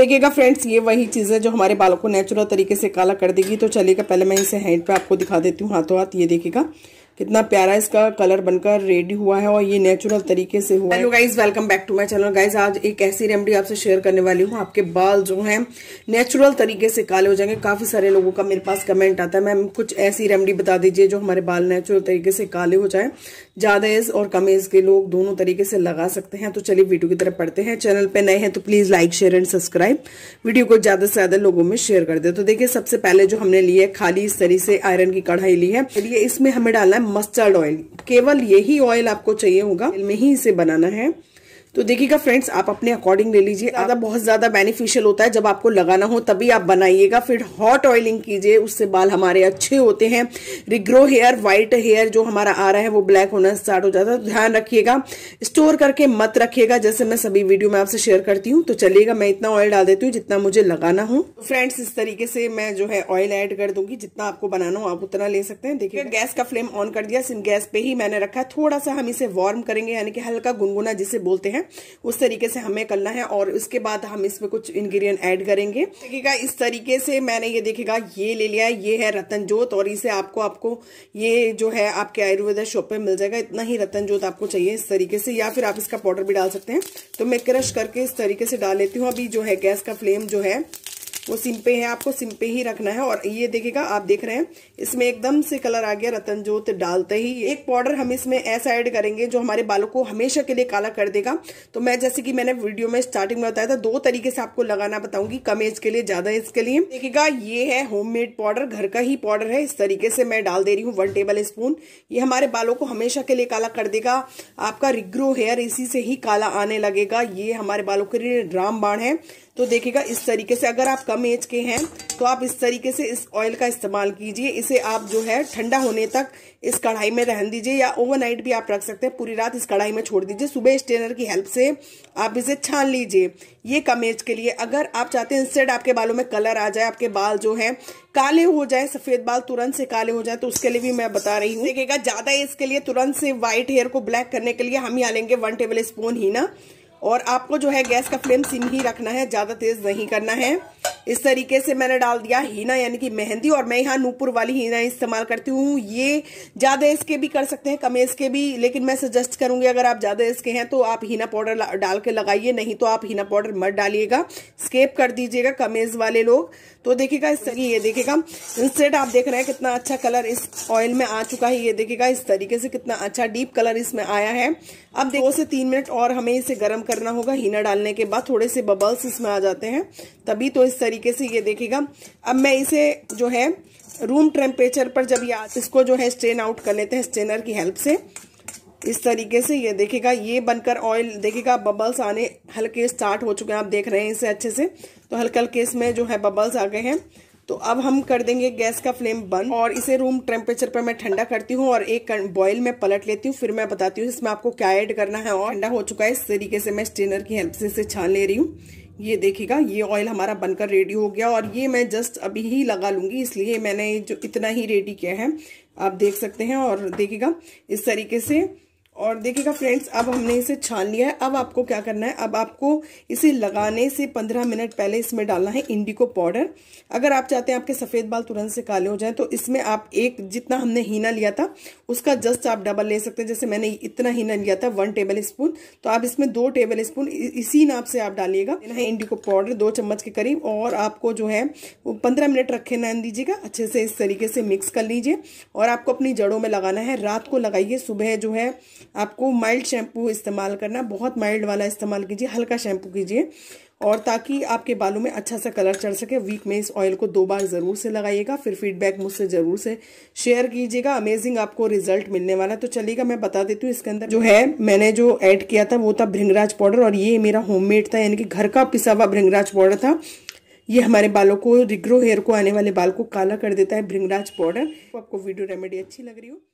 देखिएगा फ्रेंड्स ये वही चीज़ है जो हमारे बालों को नेचुरल तरीके से काला कर देगी तो चलिएगा पहले मैं इसे हैंड पे आपको दिखा देती हूँ हाथों हाथ ये देखिएगा कितना प्यारा इसका कलर बनकर रेडी हुआ है और ये नेचुरल तरीके से हुआ hello guys welcome back to my channel guys आज एक ऐसी रेमेडी आपसे शेयर करने वाली हूँ आपके बाल जो हैं नेचुरल तरीके से काले हो जाएंगे काफ़ी सारे लोगों का मेरे पास कमेंट आता है मैम कुछ ऐसी रेमेडी बता दीजिए जो हमारे बाल नेचुरल तरीके से काले हो जाए ज़्यादा एज और कम एज के लोग दोनों तरीके से लगा सकते हैं तो चलिए वीडियो की तरफ पढ़ते हैं चैनल पर नए हैं तो please like share and subscribe video को ज़्यादा से ज़्यादा लोगों में शेयर कर दे तो देखिये सबसे पहले जो हमने लिए है खाली इस तरीके से आयरन की कढ़ाई ली है इसमें हमें डालना है मस्टर्ड ऑयल केवल यही ऑयल आपको चाहिए होगा में ही इसे बनाना है तो देखिएगा फ्रेंड्स आप अपने अकॉर्डिंग ले लीजिए ज़्यादा बहुत ज़्यादा बेनिफिशियल होता है जब आपको लगाना हो तभी आप बनाइएगा फिर हॉट ऑयलिंग कीजिए उससे बाल हमारे अच्छे होते हैं रिग्रो हेयर वाइट हेयर जो हमारा आ रहा है वो ब्लैक होना स्टार्ट हो जाता है तो ध्यान रखिएगा स्टोर करके मत रखिएगा जैसे मैं सभी वीडियो में आपसे शेयर करती हूँ तो चलिएगा मैं इतना ऑयल डाल देती हूँ जितना मुझे लगाना हो तो फ्रेंड्स इस तरीके से मैं जो है ऑयल ऐड कर दूंगी जितना आपको बनाना हो आप उतना ले सकते हैं देखिए गैस का फ्लेम ऑन कर दिया सिम गैस पे ही मैंने रखा थोड़ा सा हम इसे वार्म करेंगे यानी कि हल्का गुनगुना जिसे बोलते हैं है उस तरीके से हमें करना है और उसके बाद हम इसमें कुछ इंग्रेडिएंट ऐड करेंगे देखिएगा इस तरीके से मैंने ये देखेगा ये ले लिया है ये है रतन जोत और इसे आपको आपको ये जो है आपके आयुर्वेदा शॉप पे मिल जाएगा इतना ही रतन जोत आपको चाहिए इस तरीके से या फिर आप इसका पाउडर भी डाल सकते हैं तो मैं क्रश करके इस तरीके से डाल लेती हूँ अभी जो है गैस का फ्लेम जो है वो सिम पे है आपको सिम पे ही रखना है और ये देखिएगा आप देख रहे हैं इसमें एकदम से कलर आ गया रतन जोत डालते ही एक पाउडर हम इसमें ऐसा ऐड करेंगे जो हमारे बालों को हमेशा के लिए काला कर देगा तो मैं जैसे कि मैंने वीडियो में स्टार्टिंग में बताया था दो तरीके से आपको लगाना बताऊंगी कम एज के लिए ज्यादा एज के लिए देखिएगा ये है होम पाउडर घर का ही पाउडर है इस तरीके से मैं डाल दे रही हूँ वन टेबल स्पून ये हमारे बालों को हमेशा के लिए काला कर देगा आपका रिग्रो हेयर इसी से ही काला आने लगेगा ये हमारे बालों के लिए रामबाण है तो देखिएगा इस तरीके से अगर आप कम एज के हैं तो आप इस तरीके से इस ऑयल का इस्तेमाल कीजिए इसे आप जो है ठंडा होने तक इस कढ़ाई में रहन दीजिए या ओवरनाइट भी आप रख सकते हैं पूरी रात इस कढ़ाई में छोड़ दीजिए सुबह स्टेनर की हेल्प से आप इसे छान लीजिए ये कम एज के लिए अगर आप चाहते हैं इंस्टेड आपके बालों में कलर आ जाए आपके बाल जो है काले हो जाए सफेद बाल तुरंत से काले हो जाए तो उसके लिए भी मैं बता रही हूँ देखिएगा ज्यादा एज के लिए तुरंत से व्हाइट हेयर को ब्लैक करने के लिए हम ही आ लेंगे वन टेबल स्पून ही ना और आपको जो है गैस का फ्लेम सिम ही रखना है ज़्यादा तेज़ नहीं करना है इस तरीके से मैंने डाल दिया हीना यानी कि मेहंदी और मैं यहाँ नूपुर वाली हीना इस्तेमाल करती हूँ ये ज़्यादा इसके भी कर सकते हैं कम इसके भी लेकिन मैं सजेस्ट करूंगी अगर आप ज़्यादा इसके हैं तो आप हीना पाउडर डाल के लगाइए नहीं तो आप हीना पाउडर मत डालिएगा स्केप कर दीजिएगा कमेज वाले लोग तो देखिएगा इस तरीके ये देखिएगा इंस्टेंट आप देख रहे हैं कितना अच्छा कलर इस ऑयल में आ चुका है ये देखिएगा इस तरीके से कितना अच्छा डीप कलर इसमें आया है अब दो से तीन मिनट और हमें इसे गर्म करना होगा हीना डालने के बाद थोड़े से बबल्स इसमें आ जाते हैं तभी तो इस तरीके से ये देखेगा अब मैं इसे जो है रूम टेम्परेचर पर जब ये इसको जो है स्ट्रेन आउट कर लेते हैं स्ट्रेनर की हेल्प से इस तरीके से ये देखिएगा ये बनकर ऑयल देखिएगा बबल्स आने हल्के स्टार्ट हो चुके हैं आप देख रहे हैं इसे अच्छे से तो हल्के हल्के इसमें जो है बबल्स आ गए हैं तो अब हम कर देंगे गैस का फ्लेम बंद और इसे रूम टेम्परेचर पर मैं ठंडा करती हूँ और एक बॉयल में पलट लेती हूँ फिर मैं बताती हूँ इसमें आपको क्या ऐड करना है और ठंडा हो चुका है इस तरीके से मैं स्टेनर की हेल्प से इसे छान ले रही हूँ ये देखिएगा ये ऑयल हमारा बनकर रेडी हो गया और ये मैं जस्ट अभी ही लगा लूँगी इसलिए मैंने जो इतना ही रेडी किया है आप देख सकते हैं और देखिएगा इस तरीके से और देखिएगा फ्रेंड्स अब हमने इसे छान लिया है अब आपको क्या करना है अब आपको इसे लगाने से पंद्रह मिनट पहले इसमें डालना है इंडिको पाउडर अगर आप चाहते हैं आपके सफ़ेद बाल तुरंत से काले हो जाएं तो इसमें आप एक जितना हमने हीना लिया था उसका जस्ट आप डबल ले सकते हैं जैसे मैंने इतना हीना लिया था वन टेबल स्पून तो आप इसमें दो टेबल स्पून इसी नाप से आप डालिएगा लेना है इंडिको पाउडर दो चम्मच के करीब और आपको जो है पंद्रह मिनट रखे ना दीजिएगा अच्छे से इस तरीके से मिक्स कर लीजिए और आपको अपनी जड़ों में लगाना है रात को लगाइए सुबह जो है आपको माइल्ड शैम्पू इस्तेमाल करना बहुत माइल्ड वाला इस्तेमाल कीजिए हल्का शैम्पू कीजिए और ताकि आपके बालों में अच्छा सा कलर चढ़ सके वीक में इस ऑयल को दो बार ज़रूर से लगाइएगा फिर फीडबैक मुझसे ज़रूर से शेयर कीजिएगा अमेजिंग आपको रिजल्ट मिलने वाला तो चलिएगा मैं बता देती हूँ इसके अंदर जो है मैंने जो ऐड किया था वो था भृंगराज पाउडर और ये मेरा होममेड था यानी कि घर का पिसा हुआ भृंगराज पाउडर था ये हमारे बालों को रिग्रो हेयर को आने वाले बाल को काला कर देता है भृंगराज पाउडर आपको वीडियो रेमेडी अच्छी लग रही हो